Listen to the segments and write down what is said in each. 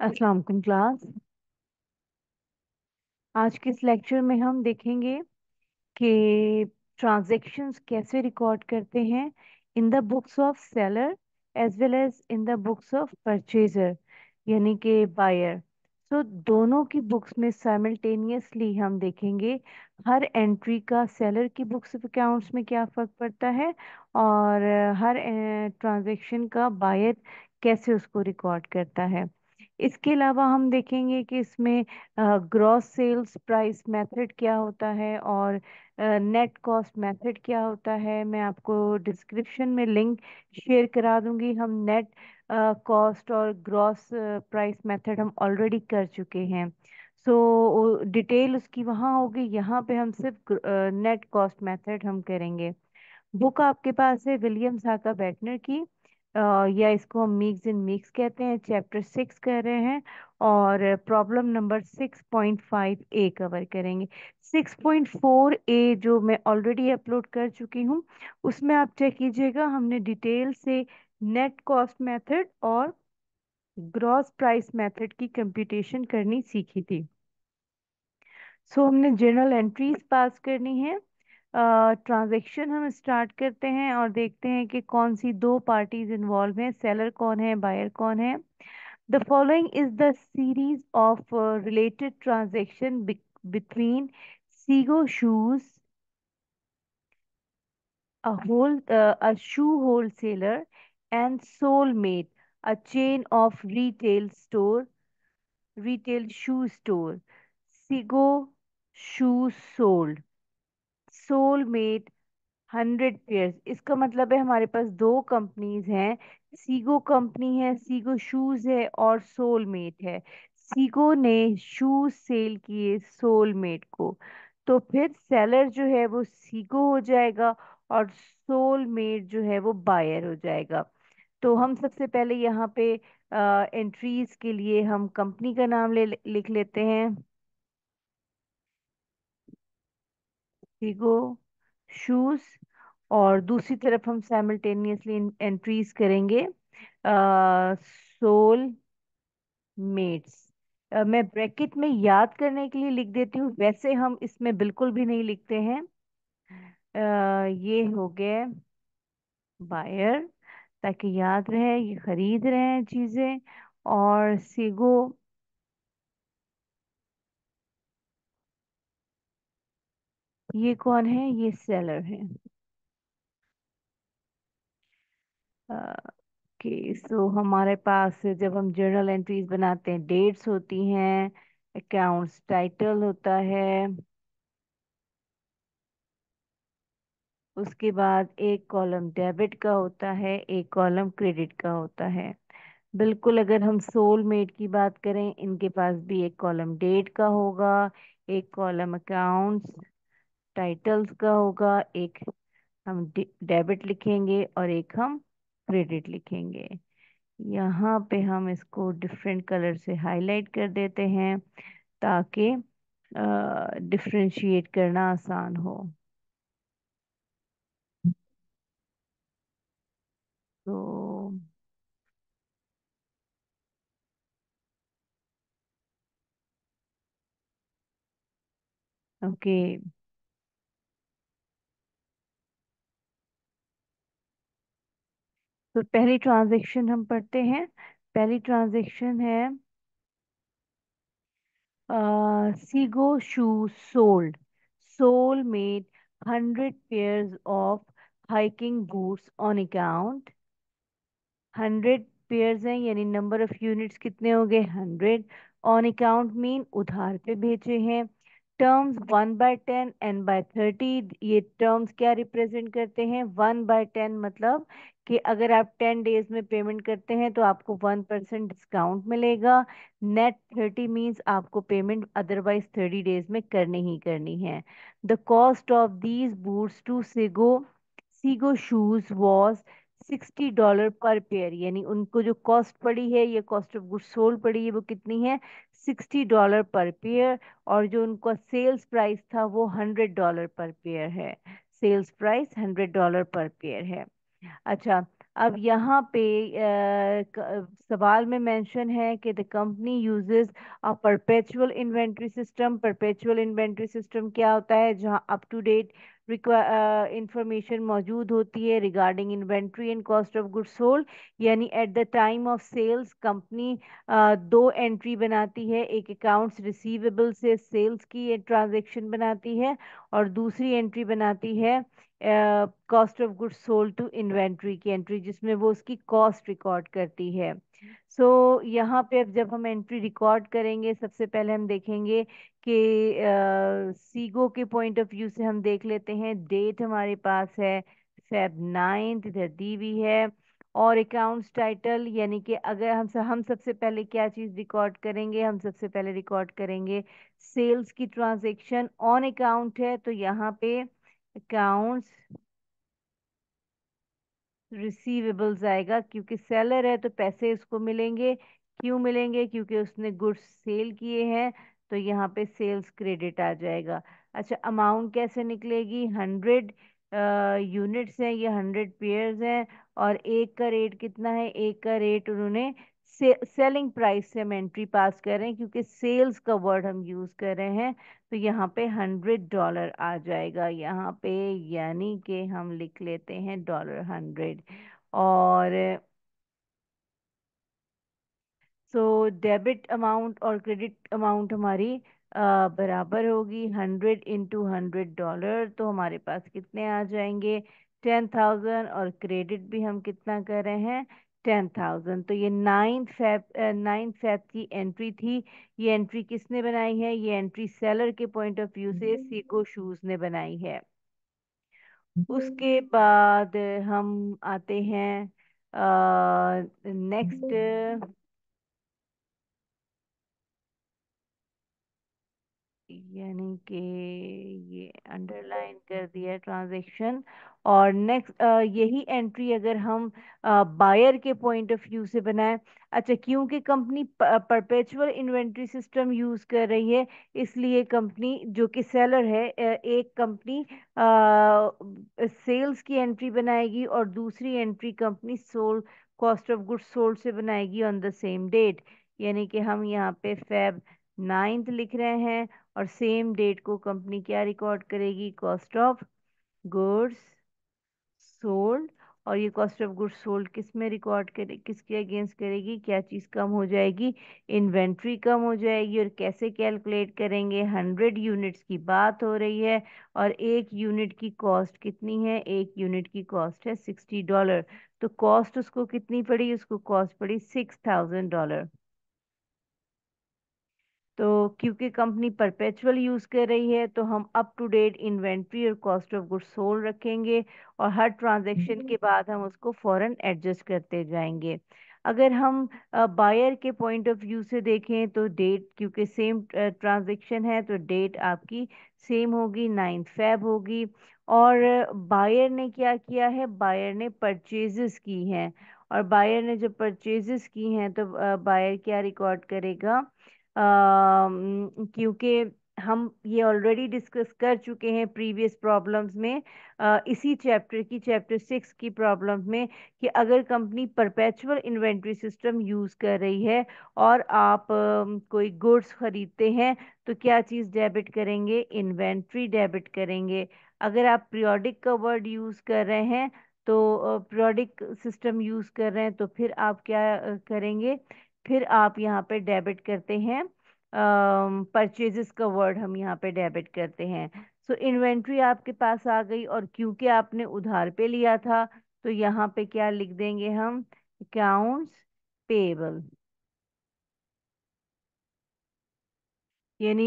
अस्सलाम क्लास आज के इस लेक्चर में हम देखेंगे कि ट्रांजैक्शंस कैसे रिकॉर्ड करते हैं in the books of seller as well as in the books of purchaser यानी कि बायर सो दोनों की बुक्स में साइमल्टेनियसली हम देखेंगे हर एंट्री का सेलर की बुक्स ऑफ अकाउंट्स में क्या फ़र्क पड़ता है और हर ट्रांजेक्शन का बायर कैसे उसको रिकॉर्ड करता है इसके अलावा हम देखेंगे कि इसमें ग्रॉस सेल्स प्राइस मेथड क्या होता है और नेट कॉस्ट मेथड क्या होता है मैं आपको डिस्क्रिप्शन में लिंक शेयर करा दूंगी हम नेट कॉस्ट और ग्रॉस प्राइस मेथड हम ऑलरेडी कर चुके हैं सो so, डिटेल उसकी वहाँ होगी यहाँ पे हम सिर्फ नेट कॉस्ट मेथड हम करेंगे बुक आपके पास है विलियम साका बैटनर की या इसको हम मिक्स इन मिक्स कहते हैं चैप्टर सिक्स कर रहे हैं और problem number six point five A cover करेंगे सिक्स पॉइंट फोर ए जो मैं ऑलरेडी अपलोड कर चुकी हूँ उसमें आप चेक कीजिएगा हमने डिटेल से नेट कॉस्ट मेथड और ग्रॉस प्राइस मेथड की कंप्यूटेशन करनी सीखी थी सो so, हमने जनरल एंट्रीज पास करनी है ट्रांजेक्शन हम स्टार्ट करते हैं और देखते हैं कि कौन सी दो पार्टीज इन्वॉल्व हैं सेलर कौन है बायर कौन है the following is the series of related transaction between Sego shoes a whole a shoe wholesaler and Sole Mate a chain of retail store retail shoe store Sego shoe sold Sole Mate hundred pairs इसका मतलब है हमारे पास दो companies हैं सीगो company है सीगो shoes है और soulmate है सीगो ने शूज सेल किए सोलमेट को तो फिर सेलर जो है वो सीगो हो जाएगा और सोलमेट जो है वो बायर हो जाएगा तो हम सबसे पहले यहाँ पे एंट्रीज के लिए हम कंपनी का नाम ले लिख लेते हैं ईगो शूज और दूसरी तरफ हम साइमल्टेनियसली एंट्रीज करेंगे सोल मेट्स Uh, मैं ब्रैकेट में याद करने के लिए लिख देती हूँ वैसे हम इसमें बिल्कुल भी नहीं लिखते हैं uh, ये हो गए बायर ताकि याद रहे ये खरीद रहे हैं चीज़ें और सीगो ये कौन है ये सेलर है ओके सो हमारे पास जब हम जर्नल एंट्रीज बनाते हैं डेट्स होती हैं अकाउंट्स टाइटल होता है उसके बाद एक कॉलम डेबिट का होता है एक कॉलम क्रेडिट का होता है बिल्कुल अगर हम सोल मेट की बात करें इनके पास भी एक कॉलम डेट का होगा एक कॉलम अकाउंट्स टाइटल्स का होगा एक हम डेबिट लिखेंगे और एक हम क्रेडिट लिखेंगे यहाँ पे हम इसको डिफरेंट कलर से हाईलाइट कर देते हैं ताकि डिफ्रेंशिएट करना आसान हो तो ओके okay. तो पहली ट्रांजेक्शन हम पढ़ते हैं पहली ट्रांजेक्शन है Sego shoe sold Sole Mate hundred pairs of hiking boots on account hundred pairs हैं यानी नंबर ऑफ यूनिट्स कितने हो गए हंड्रेड ऑन अकाउंट मीन उधार पे भेजे हैं terms one by ten N by thirty ये टर्म्स क्या रिप्रेजेंट करते हैं वन बाय टेन मतलब कि अगर आप टेन डेज में पेमेंट करते हैं तो आपको वन परसेंट डिस्काउंट मिलेगा नेट थर्टी मीन्स आपको पेमेंट अदरवाइज थर्टी डेज में करनी ही करनी है the cost of these boots to Sego Sego shoes was sixty dollar per pair यानी उनको जो कॉस्ट पड़ी है ये कॉस्ट ऑफ गुड्स सोल्ड पड़ी है वो कितनी है सिक्सटी डॉलर पर पेयर और जो उनका सेल्स प्राइस था वो हंड्रेड डॉलर पर पेयर है sales price hundred dollar per pair है अच्छा अब यहाँ पे आ, सवाल में मेंशन है कि the company uses a perpetual inventory system perpetual inventory system क्या होता है जहाँ up to date information uh, मौजूद होती है regarding inventory and cost of good sold यानी at the time of sales company दो एंट्री बनाती है एक अकाउंट्स रिसीवेबल से सेल्स की ट्रांजेक्शन बनाती है और दूसरी एंट्री बनाती है cost of good sold to inventory की एंट्री जिसमें वो उसकी कॉस्ट रिकॉर्ड करती है सो so, यहाँ पे अब जब हम एंट्री रिकॉर्ड करेंगे सबसे पहले हम देखेंगे कि सीगो के पॉइंट ऑफ व्यू से हम देख लेते हैं डेट हमारे पास है फेब नाइन्थ इधर दी हुई है और अकाउंट्स टाइटल यानी कि अगर हम हम सबसे पहले क्या चीज़ रिकॉर्ड करेंगे हम सबसे पहले रिकॉर्ड करेंगे सेल्स की ट्रांजेक्शन ऑन अकाउंट है तो यहाँ पे अकाउंट्स रिसीवेबल्स आएगा क्योंकि सेलर है तो पैसे उसको मिलेंगे क्यों मिलेंगे क्योंकि उसने गुड्स सेल किए हैं तो यहाँ पे सेल्स क्रेडिट आ जाएगा अच्छा अमाउंट कैसे निकलेगी हंड्रेड यूनिट्स हैं ये हंड्रेड पेयर्स हैं और एक का रेट कितना है एक का रेट उन्होंने से, सेलिंग प्राइस से हम एंट्री पास कर रहे हैं क्योंकि सेल्स का वर्ड हम यूज़ कर रहे हैं तो यहाँ पे हंड्रेड डॉलर आ जाएगा यहाँ पे यानी कि हम लिख लेते हैं डॉलर हंड्रेड और सो डेबिट अमाउंट और क्रेडिट अमाउंट हमारी आ, बराबर होगी हंड्रेड इंटू हंड्रेड डॉलर तो हमारे पास कितने आ जाएंगे टेन थाउजेंड और क्रेडिट भी हम कितना कर रहे हैं टेन थाउजेंड तो ये नाइन फैब नाइन फैब की एंट्री थी ये एंट्री किसने बनाई है ये एंट्री सेलर के पॉइंट ऑफ व्यू से सीको हम्म। शूज ने बनाई है हम्म। उसके बाद हम आते हैं नेक्स्ट यानी कि ये अंडरलाइन कर दिया ट्रांजैक्शन और नेक्स्ट यही एंट्री अगर हम बायर के पॉइंट ऑफ व्यू से बनाएं अच्छा क्योंकि company perpetual inventory system use कर रही है इसलिए कंपनी जो कि सेलर है एक कंपनी सेल्स की एंट्री बनाएगी और दूसरी entry company sole cost of goods sold से बनाएगी ऑन द सेम डेट यानी कि हम यहाँ पे फैब नाइन्थ लिख रहे हैं और सेम डेट को कंपनी क्या रिकॉर्ड करेगी कॉस्ट ऑफ गुड्स सोल्ड और ये कॉस्ट ऑफ गुड्स सोल्ड किस में रिकॉर्ड करे किसके अगेंस्ट करेगी क्या चीज़ कम हो जाएगी इन्वेंट्री कम हो जाएगी और कैसे कैलकुलेट करेंगे हंड्रेड यूनिट्स की बात हो रही है और एक यूनिट की कॉस्ट कितनी है एक यूनिट की कॉस्ट है सिक्सटी डॉलर तो कॉस्ट उसको कितनी पड़ी उसको कॉस्ट पड़ी सिक्स थाउजेंड डॉलर तो क्योंकि कंपनी परपेचुअल यूज़ कर रही है तो हम अप टू डेट इन्वेंट्री और कॉस्ट ऑफ गुड्स सोल रखेंगे और हर ट्रांजैक्शन हम्म। के बाद हम उसको फौरन एडजस्ट करते जाएंगे अगर हम बायर के पॉइंट ऑफ व्यू से देखें तो डेट क्योंकि सेम ट्रांजैक्शन है तो डेट आपकी सेम होगी नाइन्थ फेब होगी और बायर ने क्या किया है बायर ने परचेजेस की हैं और बायर ने जब परचेजेस की हैं तो बायर क्या रिकॉर्ड करेगा क्योंकि हम ये ऑलरेडी डिस्कस कर चुके हैं प्रीवियस प्रॉब्लम्स में आ, इसी चैप्टर की चैप्टर सिक्स की प्रॉब्लम में कि अगर company perpetual inventory system use कर रही है और आप आ, कोई गुड्स ख़रीदते हैं तो क्या चीज़ डेबिट करेंगे इन्वेंट्री डेबिट करेंगे अगर आप प्रियोडिक का वर्ड यूज़ कर रहे हैं तो प्रियोडिक सिस्टम यूज़ कर रहे हैं तो फिर आप क्या करेंगे फिर आप यहाँ पे डेबिट करते हैं परचेजेस का वर्ड हम यहाँ पे डेबिट करते हैं सो so, इन्वेंट्री आपके पास आ गई और क्योंकि आपने उधार पे लिया था तो यहाँ पे क्या लिख देंगे हम अकाउंट्स पेबल यानी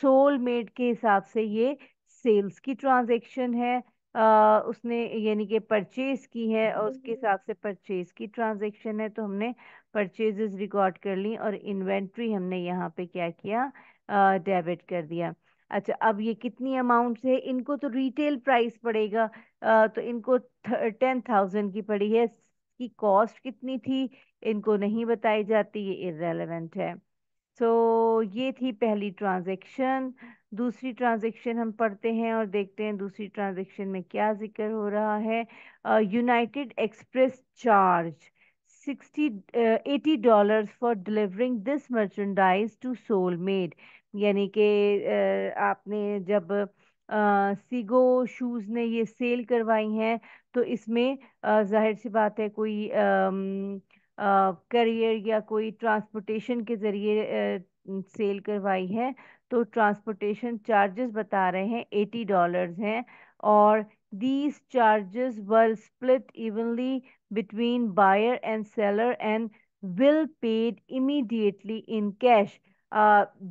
सोल मेड के हिसाब से ये सेल्स की ट्रांजेक्शन है आ, उसने यानी कि परचेज की है और उसके हम्म। हिसाब से परचेज की ट्रांजेक्शन है तो हमने परचेजेस रिकॉर्ड कर ली और इन्वेंट्री हमने यहाँ पे क्या किया डेबिट कर दिया अच्छा अब ये कितनी अमाउंट है इनको तो रिटेल प्राइस पड़ेगा आ, तो इनको टेन थाउजेंड की पड़ी है कि कॉस्ट कितनी थी इनको नहीं बताई जाती ये इरेलीवेंट है सो so, ये थी पहली ट्रांजेक्शन दूसरी ट्रांजेक्शन हम पढ़ते हैं और देखते हैं दूसरी ट्रांजेक्शन में क्या जिक्र हो रहा है United Express charge sixty eighty dollar for delivering this merchandise to Sole Mate यानी कि आपने जब सीगो शूज़ ने ये सेल करवाई हैं तो इसमें जाहिर सी बात है कोई करियर या कोई ट्रांसपोर्टेशन के ज़रिए सेल करवाई है तो ट्रांसपोर्टेशन चार्जेस बता रहे हैं एटी डॉलर्स हैं और these charges were split evenly between buyer and seller and will paid immediately in cash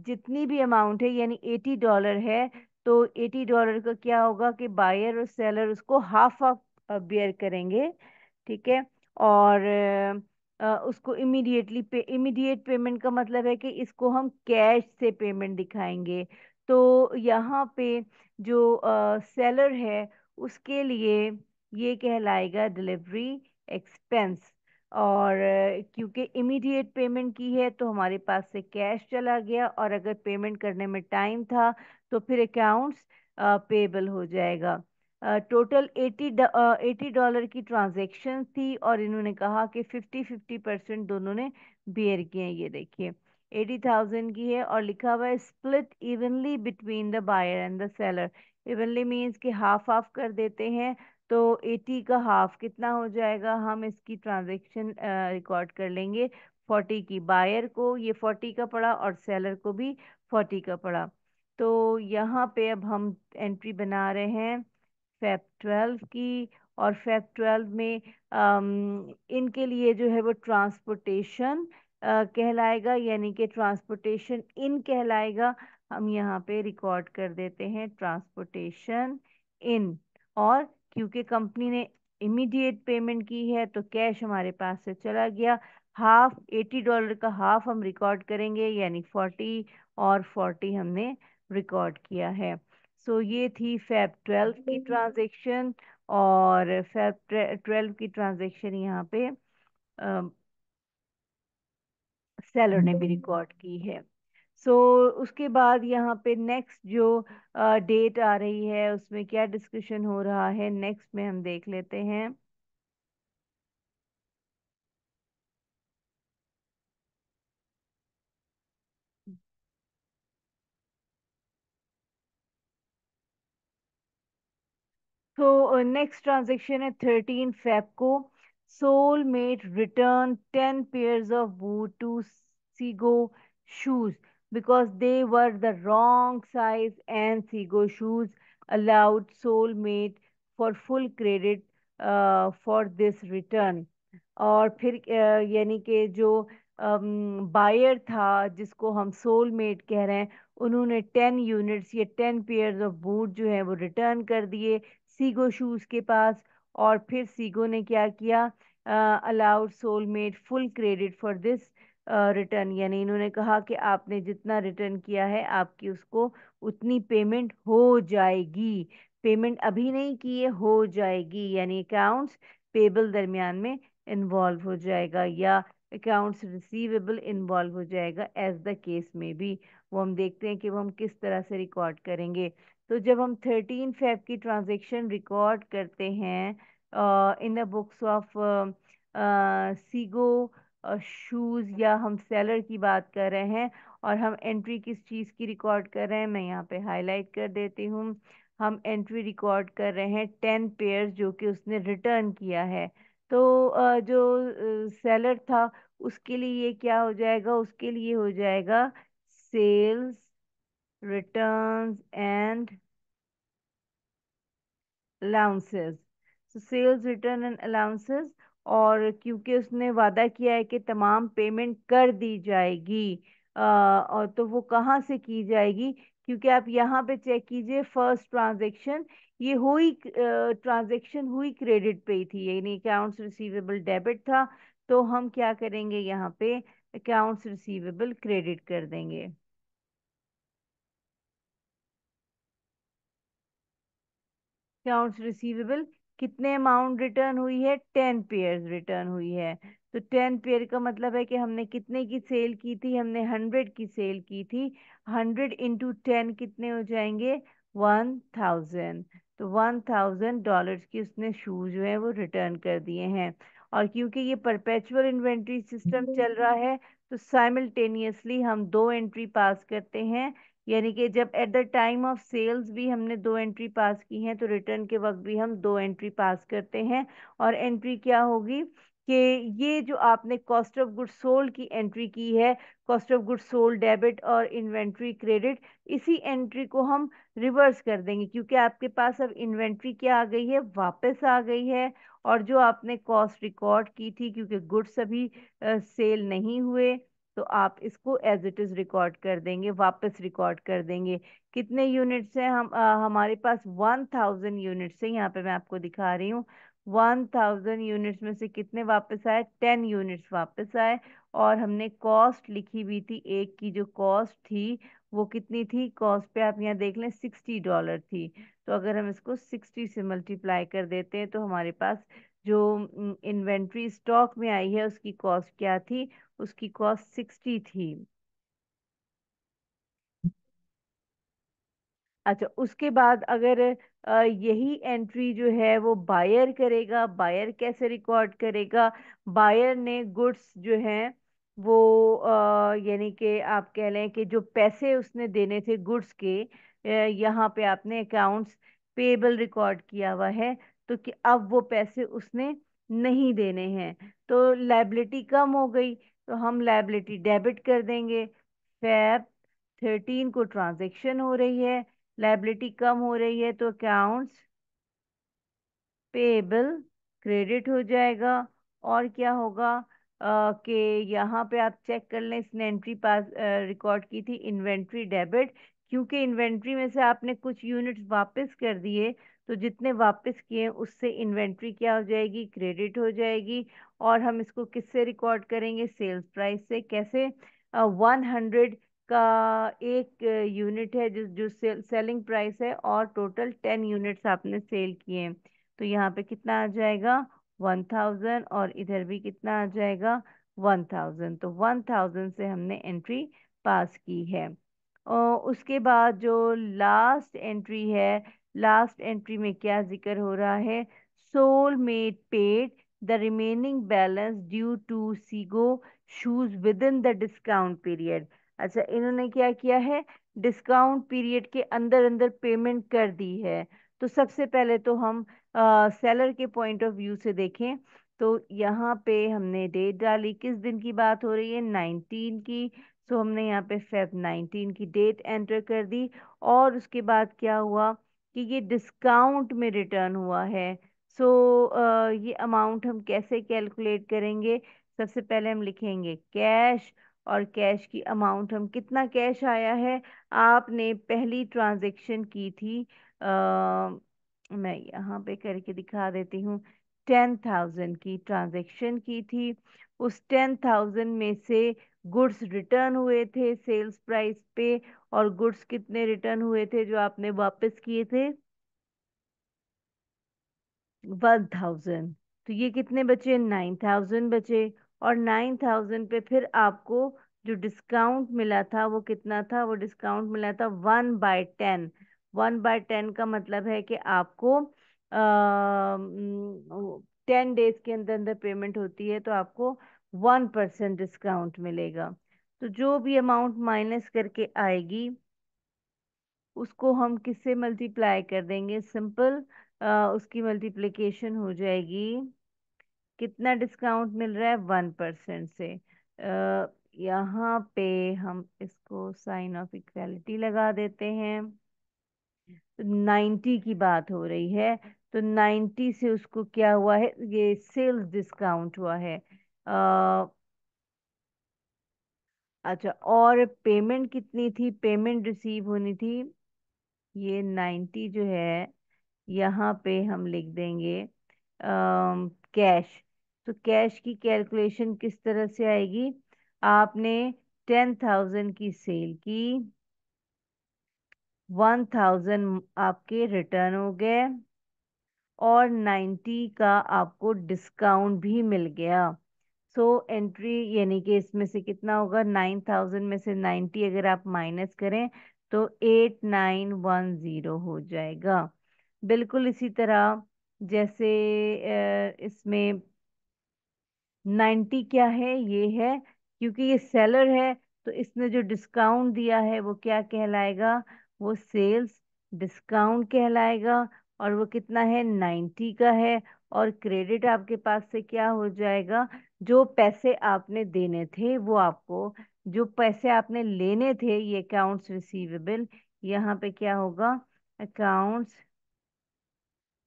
जितनी भी अमाउंट है यानी एटी डॉलर है तो एटी डॉलर का क्या होगा कि बायर और सेलर उसको हाफ ऑफ बेयर करेंगे ठीक है और उसको इमीडिएटली पे इमीडिएट पेमेंट का मतलब है कि इसको हम कैश से पेमेंट दिखाएंगे तो यहाँ पे जो सेलर है उसके लिए ये कहलाएगा डिलीवरी एक्सपेंस और क्योंकि इमीडिएट पेमेंट की है तो हमारे पास से कैश चला गया और अगर पेमेंट करने में टाइम था तो फिर अकाउंट्स पेबल हो जाएगा टोटल एटी एटी डॉलर की ट्रांजेक्शन थी और इन्होंने कहा कि फिफ्टी फिफ्टी परसेंट दोनों ने बेयर किए हैं ये देखिए एटी थाउजेंड की है और लिखा हुआ है split evenly between the buyer and the seller evenly means कि हाफ हाफ कर देते हैं तो एटी का हाफ कितना हो जाएगा हम इसकी ट्रांजेक्शन रिकॉर्ड कर लेंगे फोर्टी की बायर को ये फोर्टी का पड़ा और सेलर को भी फोर्टी का पड़ा तो यहाँ पे अब हम एंट्री बना रहे हैं फेब ट्वेल्व की और फेब ट्वेल्व में इनके लिए जो है वो ट्रांसपोर्टेशन कहलाएगा यानी कि ट्रांसपोर्टेशन इन कहलाएगा हम यहाँ पे रिकॉर्ड कर देते हैं ट्रांसपोर्टेशन इन और क्योंकि कंपनी ने इमीडिएट पेमेंट की है तो कैश हमारे पास से चला गया हाफ एटी डॉलर का हाफ हम रिकॉर्ड करेंगे यानी फोर्टी और फोर्टी हमने रिकॉर्ड किया है सो ये थी फैब ट्वेल्व की ट्रांजेक्शन और फैब ट्वेल्व की ट्रांजेक्शन यहाँ पे सेलर ने भी रिकॉर्ड की है सो so, उसके बाद यहाँ पे नेक्स्ट जो डेट आ रही है उसमें क्या डिस्कशन हो रहा है नेक्स्ट में हम देख लेते हैं तो नेक्स्ट ट्रांजेक्शन है थर्टीन फेब को Sole Mate return ten pairs of boot to Sego shoes because they were the wrong size and Sego shoes allowed Sole Mate for full credit for this return और फिर uh, यानी कि जो buyer um, था जिसको हम soul met कह रहे हैं उन्होंने टेन यूनिट्स या टेन पेयर्स ऑफ बूट जो है वो रिटर्न कर दिए सीगो शूज़ के पास और फिर सीगो ने क्या किया allowed Sole Mate full credit for this return यानी इन्होंने कहा कि आपने जितना रिटर्न किया है आपकी उसको उतनी पेमेंट हो जाएगी पेमेंट अभी नहीं की है हो जाएगी यानी अकाउंट्स पेबल दरमियान में इन्वॉल्व हो जाएगा या अकाउंट्स रिसीवेबल इन्वॉल्व हो जाएगा एज द केस में भी वो हम देखते हैं कि वो हम किस तरह से रिकॉर्ड करेंगे तो जब हम थर्टीन फेब की ट्रांजेक्शन रिकॉर्ड करते हैं in the books of Sego shoes या हम सेलर की बात कर रहे हैं और हम एंट्री किस चीज़ की रिकॉर्ड कर रहे हैं मैं यहाँ पे हाईलाइट कर देती हूँ हम एंट्री रिकॉर्ड कर रहे हैं टेन पेयर्स जो कि उसने रिटर्न किया है तो uh, जो सेलर uh, था उसके लिए ये क्या हो जाएगा उसके लिए हो जाएगा sales returns and allowances so sales return and allowances और क्योंकि उसने वादा किया है कि तमाम पेमेंट कर दी जाएगी आ, और तो वो कहाँ से की जाएगी क्योंकि आप यहाँ पे चेक कीजिए फर्स्ट ट्रांजेक्शन ये हुई ट्रांजेक्शन हुई क्रेडिट पे ही थी यानी अकाउंट्स रिसीवेबल डेबिट था तो हम क्या करेंगे यहाँ पे अकाउंट्स रिसीवेबल क्रेडिट कर देंगे अकाउंट्स रिसीवेबल कितने अमाउंट रिटर्न हुई है टेन पेयर रिटर्न हुई है तो टेन पेयर का मतलब है कि हमने कितने की सेल की थी हमने हंड्रेड की सेल की थी हंड्रेड इंटू टेन कितने हो जाएंगे वन थाउजेंड तो वन थाउजेंड डॉलर की उसने शूज जो है वो रिटर्न कर दिए हैं और क्योंकि ये परपेचुअल इन्वेंट्री सिस्टम चल रहा है तो साइमल्टेनियसली हम दो एंट्री पास करते हैं यानी कि जब at the time of sales भी हमने दो एंट्री पास की हैं तो रिटर्न के वक्त भी हम दो एंट्री पास करते हैं और एंट्री क्या होगी कि ये जो आपने कॉस्ट ऑफ गुड सोल्ड की एंट्री की है cost of good sold debit और इन्वेंट्री क्रेडिट इसी एंट्री को हम रिवर्स कर देंगे क्योंकि आपके पास अब इन्वेंट्री क्या आ गई है वापस आ गई है और जो आपने कॉस्ट रिकॉर्ड की थी क्योंकि गुड्स अभी सेल नहीं हुए तो आप इसको एज इट इज़ रिकॉर्ड कर देंगे वापस रिकॉर्ड कर देंगे कितने यूनिट्स हैं हम आ, हमारे पास वन थाउजेंड यूनिट्स हैं यहाँ पे मैं आपको दिखा रही हूँ वन थाउजेंड यूनिट्स में से कितने वापस आए टेन यूनिट्स वापस आए और हमने कॉस्ट लिखी हुई थी एक की जो कॉस्ट थी वो कितनी थी कॉस्ट पे आप यहाँ देख लें सिक्सटी डॉलर थी तो अगर हम इसको सिक्सटी से मल्टीप्लाई कर देते हैं तो हमारे पास जो इन्वेंट्री स्टॉक में आई है उसकी कॉस्ट क्या थी उसकी कॉस्ट सिक्सटी थी अच्छा उसके बाद अगर यही एंट्री जो है वो बायर करेगा बायर कैसे रिकॉर्ड करेगा बायर ने गुड्स जो है वो यानी कि आप कह लें कि जो पैसे उसने देने थे गुड्स के यहाँ पे आपने अकाउंट्स पेबल रिकॉर्ड किया हुआ है तो कि अब वो पैसे उसने नहीं देने हैं तो लाइबिलिटी कम हो गई तो हम लाइबिलिटी डेबिट कर देंगे फैब थर्टीन को ट्रांजेक्शन हो रही है लाइबिलिटी कम हो रही है तो अकाउंट्स पेबल क्रेडिट हो जाएगा और क्या होगा कि यहाँ पे आप चेक कर लें इसने एंट्री पास रिकॉर्ड की थी इन्वेंट्री डेबिट क्योंकि इन्वेंट्री में से आपने कुछ यूनिट्स वापस कर दिए तो जितने वापस किए उससे इन्वेंट्री क्या हो जाएगी क्रेडिट हो जाएगी और हम इसको किससे रिकॉर्ड करेंगे सेल्स प्राइस से कैसे वन uh, हंड्रेड का एक यूनिट है जिस जो सेल सेलिंग प्राइस है और टोटल टेन यूनिट्स आपने सेल किए हैं तो यहाँ पे कितना आ जाएगा वन थाउजेंड और इधर भी कितना आ जाएगा वन थाउजेंड तो वन थाउजेंड से हमने एंट्री पास की है और उसके बाद जो लास्ट एंट्री है लास्ट एंट्री में क्या जिक्र हो रहा है Sole Mate paid the remaining balance due to Sego shoes within the discount period अच्छा इन्होंने क्या किया है डिस्काउंट पीरियड के अंदर अंदर पेमेंट कर दी है तो सबसे पहले तो हम सेलर के पॉइंट ऑफ व्यू से देखें तो यहाँ पे हमने डेट डाली किस दिन की बात हो रही है नाइनटीन की सो हमने यहाँ पे फेब नाइनटीन की डेट एंटर कर दी और उसके बाद क्या हुआ कि ये डिस्काउंट में रिटर्न हुआ है सो so, ये अमाउंट हम कैसे कैलकुलेट करेंगे सबसे पहले हम लिखेंगे कैश और कैश की अमाउंट हम कितना कैश आया है आपने पहली ट्रांजेक्शन की थी आ, मैं यहाँ पे करके दिखा देती हूँ टेन थाउजेंड की ट्रांजेक्शन की थी उस टेन थाउजेंड में से गुड्स रिटर्न हुए थे सेल्स प्राइस पे और गुड्स कितने रिटर्न हुए थे जो आपने वापस किए थे वन थाउजेंड तो ये कितने बचे नाइन थाउजेंड बचे और नाइन थाउजेंड पे फिर आपको जो डिस्काउंट मिला था वो कितना था वो डिस्काउंट मिला था one by ten one by ten का मतलब है कि आपको टेन डेज के अंदर अंदर पेमेंट होती है तो आपको वन परसेंट डिस्काउंट मिलेगा तो जो भी अमाउंट माइनस करके आएगी उसको हम किससे मल्टीप्लाई कर देंगे सिंपल उसकी मल्टीप्लिकेशन हो जाएगी कितना डिस्काउंट मिल रहा है वन परसेंट से आ, यहाँ पे हम इसको साइन ऑफ इक्वालिटी लगा देते हैं नाइन्टी की बात हो रही है तो नाइन्टी से उसको क्या हुआ है ये सेल्स डिस्काउंट हुआ है आ, अच्छा और पेमेंट कितनी थी पेमेंट रिसीव होनी थी ये नाइन्टी जो है यहाँ पे हम लिख देंगे कैश तो कैश की कैलकुलेशन किस तरह से आएगी आपने टेन थाउजेंड की सेल की वन थाउजेंड आपके रिटर्न हो गए और नाइन्टी का आपको डिस्काउंट भी मिल गया सो एंट्री यानी कि इसमें से कितना होगा नाइन थाउजेंड में से नाइन्टी अगर आप माइनस करें तो एट नाइन वन ज़ीरो हो जाएगा बिल्कुल इसी तरह जैसे इसमें नाइन्टी क्या है ये है क्योंकि ये सेलर है तो इसने जो डिस्काउंट दिया है वो क्या कहलाएगा वो सेल्स डिस्काउंट कहलाएगा और वो कितना है नाइन्टी का है और क्रेडिट आपके पास से क्या हो जाएगा जो पैसे आपने देने थे वो आपको जो पैसे आपने लेने थे ये अकाउंट्स रिसीवेबल यहाँ पे क्या होगा अकाउंट्स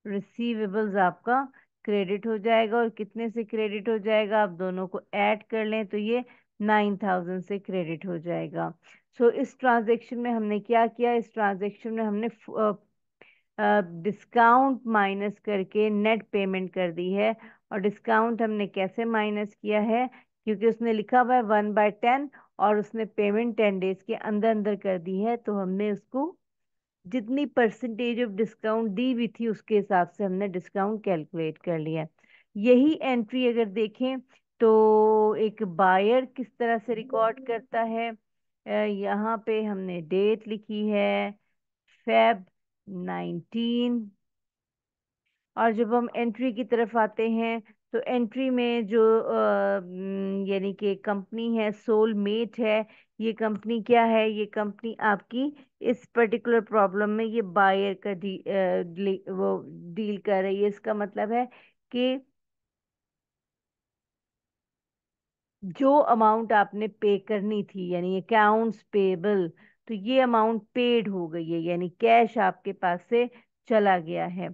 रिसीवेबल्स आपका क्रेडिट हो जाएगा और कितने से क्रेडिट हो जाएगा आप दोनों को ऐड कर लें तो ये नाइन थाउजेंड से क्रेडिट हो जाएगा सो so, इस ट्रांजेक्शन में हमने क्या किया इस ट्रांजेक्शन में हमने डिस्काउंट माइनस करके नेट पेमेंट कर दी है और डिस्काउंट हमने कैसे माइनस किया है क्योंकि उसने लिखा हुआ है वन बाय टेन और उसने पेमेंट टेन डेज के अंदर अंदर कर दी है तो हमने उसको जितनी परसेंटेज ऑफ डिस्काउंट दी हुई थी उसके हिसाब से हमने डिस्काउंट कैलकुलेट कर लिया यही एंट्री अगर देखें तो एक बायर किस तरह से रिकॉर्ड करता है यहाँ पे हमने डेट लिखी है फेब नाइनटीन और जब हम एंट्री की तरफ आते हैं तो एंट्री में जो यानी कि कंपनी है सोल मेट है ये कंपनी क्या है ये कंपनी आपकी इस पर्टिकुलर प्रॉब्लम में ये बायर का डी, वो डील कर रही है इसका मतलब है कि जो अमाउंट आपने पे करनी थी यानी अकाउंट्स पेबल तो ये अमाउंट पेड हो गई है यानी कैश आपके पास से चला गया है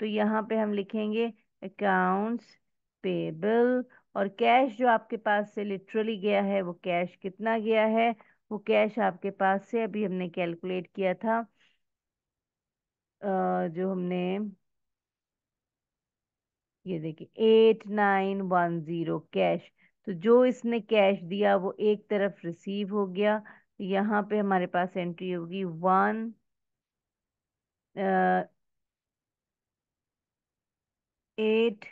तो यहाँ पे हम लिखेंगे अकाउंट्स पेबल और कैश जो आपके पास से लिटरली गया है वो कैश कितना गया है वो कैश आपके पास से अभी हमने कैलकुलेट किया था जो हमने ये देखिए eight nine one zero cash तो जो इसने कैश दिया वो एक तरफ रिसीव हो गया यहाँ पे हमारे पास एंट्री होगी one eight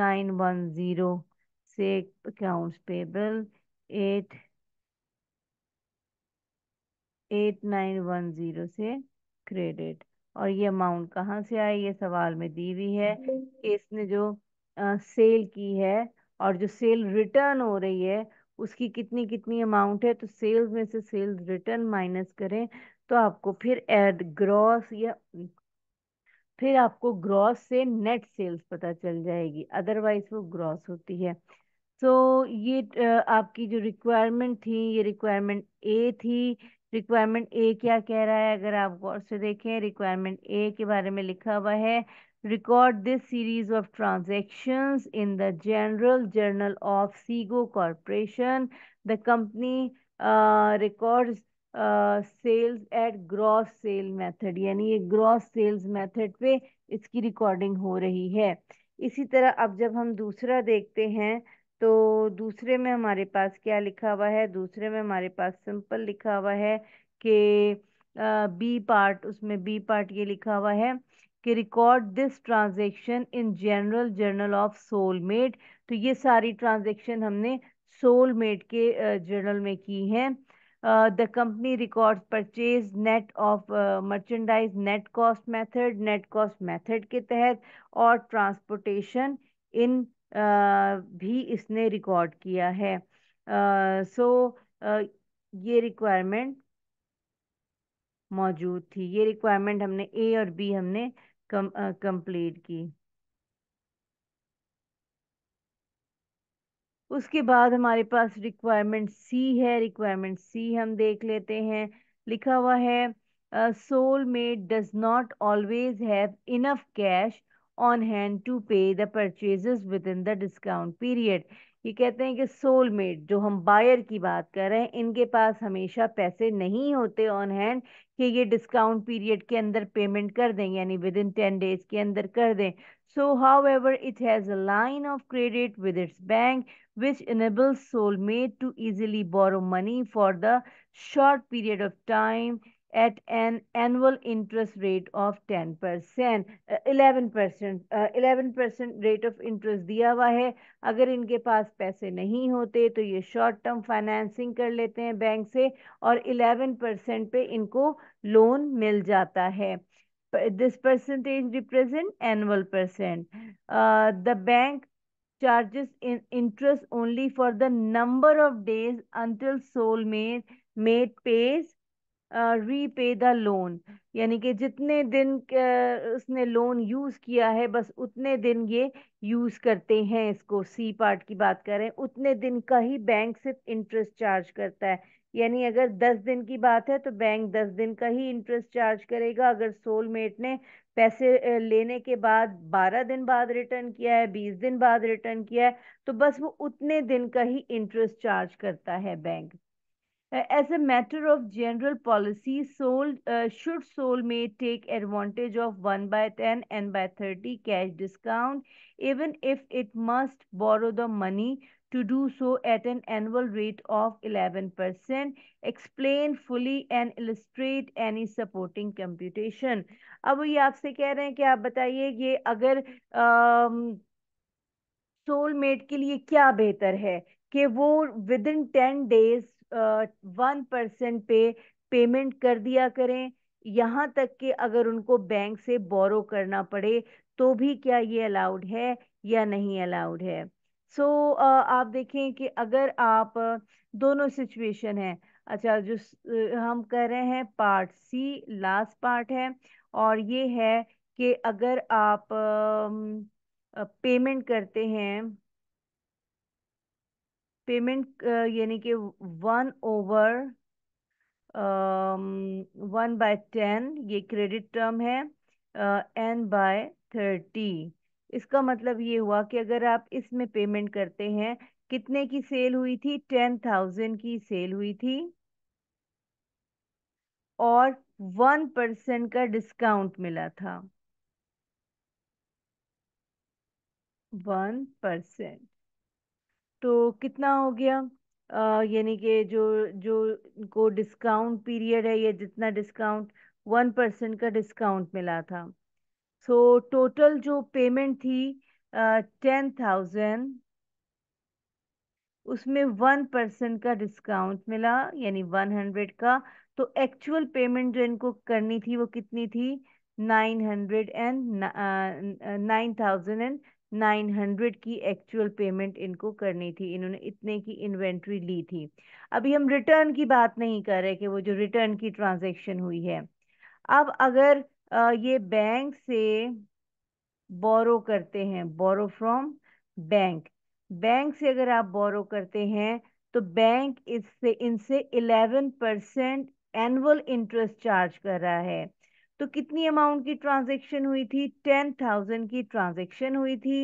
nine one zero से accounts payable eight eight nine one zero से क्रेडिट और ये अमाउंट कहाँ से आए ये सवाल में दी हुई है कि हम्म। इसने जो आ, uh, सेल की है और जो सेल रिटर्न हो रही है उसकी कितनी कितनी अमाउंट है तो सेल्स में से सेल्स रिटर्न माइनस करें तो आपको फिर एड ग्रॉस या फिर आपको ग्रॉस से नेट सेल्स पता चल जाएगी अदरवाइज वो ग्रॉस होती है सो so, ये आपकी जो रिक्वायरमेंट थी ये रिक्वायरमेंट ए थी रिक्वायरमेंट ए क्या कह रहा है अगर आप गौर से देखें रिक्वायरमेंट ए के बारे में लिखा हुआ है record this series of transactions in the general journal of Sego Corporation the company record sales at gross sale method यानी ये ग्रॉस सेल्स मेथड पे इसकी रिकॉर्डिंग हो रही है इसी तरह अब जब हम दूसरा देखते हैं तो दूसरे में हमारे पास क्या लिखा हुआ है दूसरे में हमारे पास सिंपल लिखा हुआ है कि बी पार्ट उसमें बी पार्ट ये लिखा हुआ है कि record this transaction in general journal of Sole Mate तो ये सारी ट्रांजेक्शन हमने सोलमेट के जर्नल में की हैं the company record purchase net of merchandise net cost method net cost method के तहत और ट्रांसपोर्टेशन इन भी इसने रिकॉर्ड किया है सो so, ये रिक्वायरमेंट मौजूद थी ये रिक्वायरमेंट हमने ए और बी हमने कम कंप्लीट की उसके बाद हमारे पास रिक्वायरमेंट सी है रिक्वायरमेंट सी हम देख लेते हैं लिखा हुआ है Sole Mate does not always have enough cash on hand to pay the purchases within the discount period ये कहते हैं कि सोलमेट जो हम बायर की बात कर रहे हैं इनके पास हमेशा पैसे नहीं होते ऑन हैंड कि ये डिस्काउंट पीरियड के अंदर पेमेंट कर दें यानी विद इन टेन डेज के अंदर कर दें so however it has a line of credit with its bank which enables Sole Mate to easily borrow money for the short period of time at an annual interest rate of 10 percent eleven percent eleven percent rate of interest दिया हुआ है अगर इनके पास पैसे नहीं होते तो ये शॉर्ट टर्म फाइनेंसिंग कर लेते हैं बैंक से और इलेवन परसेंट पे इनको लोन मिल जाता है this percentage represent annual percent the bank charges in interest only for the number of days until soul mate, mate pays repay the loan यानी कि जितने दिन उसने लोन यूज़ किया है बस उतने दिन ये यूज़ करते हैं इसको सी पार्ट की बात करें उतने दिन का ही बैंक सिर्फ इंटरेस्ट चार्ज करता है यानी अगर दस दिन की बात है तो बैंक दस दिन का ही इंटरेस्ट चार्ज करेगा अगर सोलमेट ने पैसे लेने के बाद बारह दिन बाद रिटर्न किया है बीस दिन बाद रिटर्न किया है तो बस वो उतने दिन का ही इंटरेस्ट चार्ज करता है bank as a matter of general policy, soul uh, should soulmate take advantage of 1 by 10 and by 30 cash discount, even if it must borrow the money to do so at an annual rate of 11%. Explain fully and illustrate any supporting computation. अब ये आपसे कह रहे हैं कि आप बताइए ये अगर सोलमेट um, के लिए क्या बेहतर है कि वो वन परसेंट पे पेमेंट कर दिया करें यहाँ तक कि अगर उनको बैंक से बोरो करना पड़े तो भी क्या ये अलाउड है या नहीं अलाउड है सो so, uh, आप देखें कि अगर आप दोनों सिचुएशन है अच्छा जो हम कह रहे हैं पार्ट सी लास्ट पार्ट है और ये है कि अगर आप पेमेंट करते हैं पेमेंट uh, यानी कि one over one by ten ये क्रेडिट टर्म है एन बाय थर्टी इसका मतलब ये हुआ कि अगर आप इसमें पेमेंट करते हैं कितने की सेल हुई थी टेन थाउजेंड की सेल हुई थी और वन परसेंट का डिस्काउंट मिला था वन परसेंट तो कितना हो गया यानी कि जो जो इनको डिस्काउंट पीरियड है या जितना डिस्काउंट वन परसेंट का डिस्काउंट मिला था सो so, टोटल जो पेमेंट थी टेन uh, थाउजेंड उसमें वन परसेंट का डिस्काउंट मिला यानी वन हंड्रेड का तो एक्चुअल पेमेंट जो इनको करनी थी वो कितनी थी nine hundred and nine thousand and nine hundred की एक्चुअल पेमेंट इनको करनी थी इन्होंने इतने की इन्वेंट्री ली थी अभी हम रिटर्न की बात नहीं कर रहे कि वो जो रिटर्न की ट्रांजेक्शन हुई है अब अगर ये बैंक से बोरो करते हैं बोरो फ्रॉम बैंक बैंक से अगर आप बोरो करते हैं तो बैंक इससे इनसे 11 परसेंट एनुअल इंटरेस्ट चार्ज कर रहा है तो कितनी अमाउंट की ट्रांजेक्शन हुई थी टेन थाउजेंड की ट्रांजेक्शन हुई थी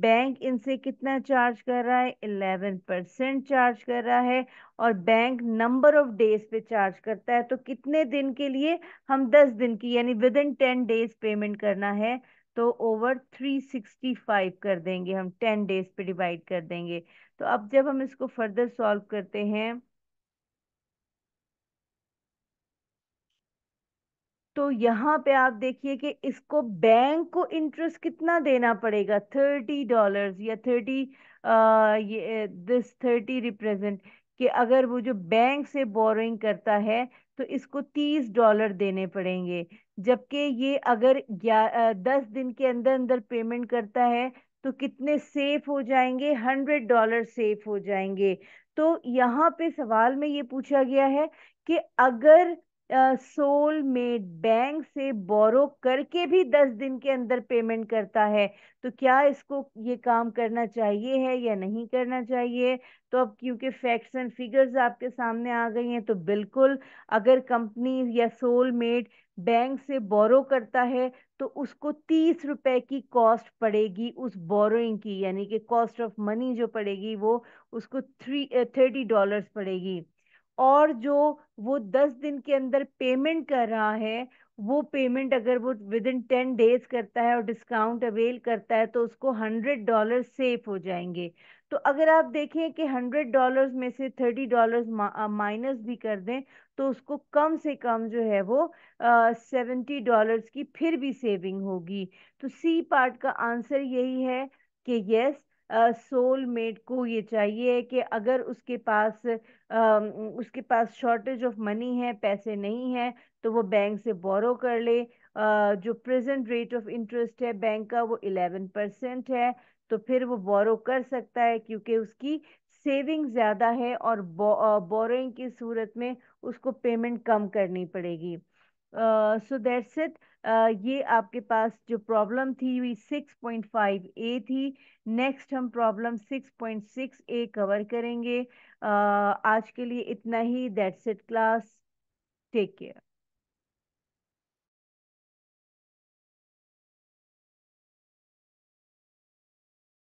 बैंक इनसे कितना चार्ज कर रहा है इलेवन परसेंट चार्ज कर रहा है और बैंक नंबर ऑफ डेज पे चार्ज करता है तो कितने दिन के लिए हम दस दिन की यानी within ten days payment करना है तो ओवर थ्री सिक्सटी फाइव कर देंगे हम टेन डेज पे डिवाइड कर देंगे तो अब जब हम इसको फर्दर सॉल्व करते हैं तो यहाँ पे आप देखिए कि इसको बैंक को इंटरेस्ट कितना देना पड़ेगा थर्टी डॉलर्स या थर्टी ये दिस थर्टी रिप्रेजेंट कि अगर वो जो बैंक से बोरोइंग करता है तो इसको तीस डॉलर देने पड़ेंगे जबकि ये अगर दस दिन के अंदर अंदर पेमेंट करता है तो कितने सेफ हो जाएंगे हंड्रेड डॉलर सेफ हो जाएंगे तो यहाँ पे सवाल में ये पूछा गया है कि अगर सोल मेड बैंक से बोरो करके भी दस दिन के अंदर पेमेंट करता है तो क्या इसको ये काम करना चाहिए है या नहीं करना चाहिए तो अब क्योंकि फैक्ट्स एंड फिगर्स आपके सामने आ गई हैं तो बिल्कुल अगर कंपनी या सोल मेड बैंक से बोरो करता है तो उसको तीस रुपए की कॉस्ट पड़ेगी उस बोरोइंग की यानी कि कॉस्ट ऑफ मनी जो पड़ेगी वो उसको थ्री थर्टी डॉलर्स पड़ेगी और जो वो दस दिन के अंदर पेमेंट कर रहा है वो पेमेंट अगर वो विद इन टेन डेज करता है और डिस्काउंट अवेल करता है तो उसको हंड्रेड डॉलर सेफ हो जाएंगे तो अगर आप देखें कि हंड्रेड डॉलर्स में से थर्टी डॉलर्स माइनस भी कर दें तो उसको कम से कम जो है वो सेवेंटी uh, डॉलर्स की फिर भी सेविंग होगी तो सी पार्ट का आंसर यही है कि यस सोल मेट को ये चाहिए कि अगर उसके पास आ, उसके पास शॉर्टेज ऑफ मनी है पैसे नहीं है तो वो बैंक से बोरो कर ले आ, जो प्रेजेंट रेट ऑफ इंटरेस्ट है बैंक का वो इलेवन परसेंट है तो फिर वो बोरो कर सकता है क्योंकि उसकी सेविंग ज़्यादा है और बोरोइंग की सूरत में उसको पेमेंट कम करनी पड़ेगी सो दैट्स इट ये आपके पास जो प्रॉब्लम थी पॉइंट 6.5 ए थी नेक्स्ट हम प्रॉब्लम 6.6 ए कवर करेंगे आज के लिए इतना ही that's it class take care